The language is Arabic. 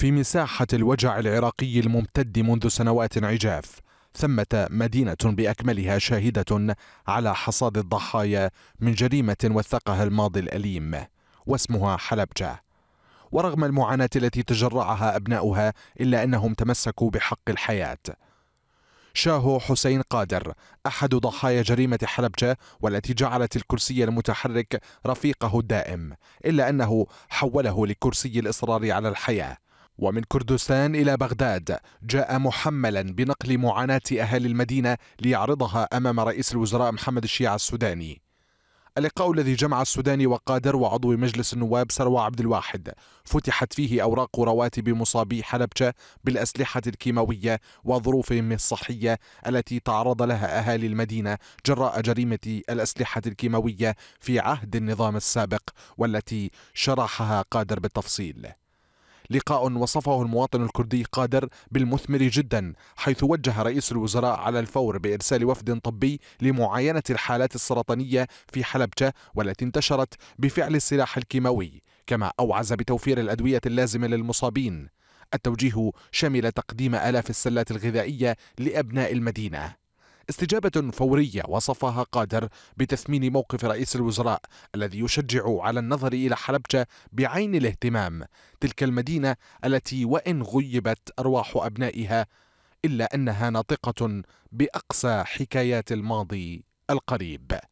في مساحة الوجع العراقي الممتد منذ سنوات عجاف ثمة مدينة بأكملها شاهدة على حصاد الضحايا من جريمة وثقها الماضي الأليم واسمها حلبجة ورغم المعاناة التي تجرعها أبناؤها إلا أنهم تمسكوا بحق الحياة شاهو حسين قادر أحد ضحايا جريمة حلبجة والتي جعلت الكرسي المتحرك رفيقه الدائم إلا أنه حوله لكرسي الإصرار على الحياة ومن كردستان إلى بغداد جاء محملا بنقل معاناة أهالي المدينة ليعرضها أمام رئيس الوزراء محمد الشيعة السوداني اللقاء الذي جمع السوداني وقادر وعضو مجلس النواب سروى عبد الواحد فتحت فيه أوراق رواتب مصابي حلبجة بالأسلحة الكيماوية وظروفهم الصحية التي تعرض لها أهالي المدينة جراء جريمة الأسلحة الكيماوية في عهد النظام السابق والتي شرحها قادر بالتفصيل لقاء وصفه المواطن الكردي قادر بالمثمر جدا حيث وجه رئيس الوزراء على الفور بإرسال وفد طبي لمعاينة الحالات السرطانية في حلبجة والتي انتشرت بفعل السلاح الكيماوي كما أوعز بتوفير الأدوية اللازمة للمصابين التوجيه شمل تقديم آلاف السلات الغذائية لأبناء المدينة استجابة فورية وصفها قادر بتثمين موقف رئيس الوزراء الذي يشجع على النظر إلى حلبجة بعين الاهتمام تلك المدينة التي وإن غيبت أرواح أبنائها إلا أنها ناطقة بأقصى حكايات الماضي القريب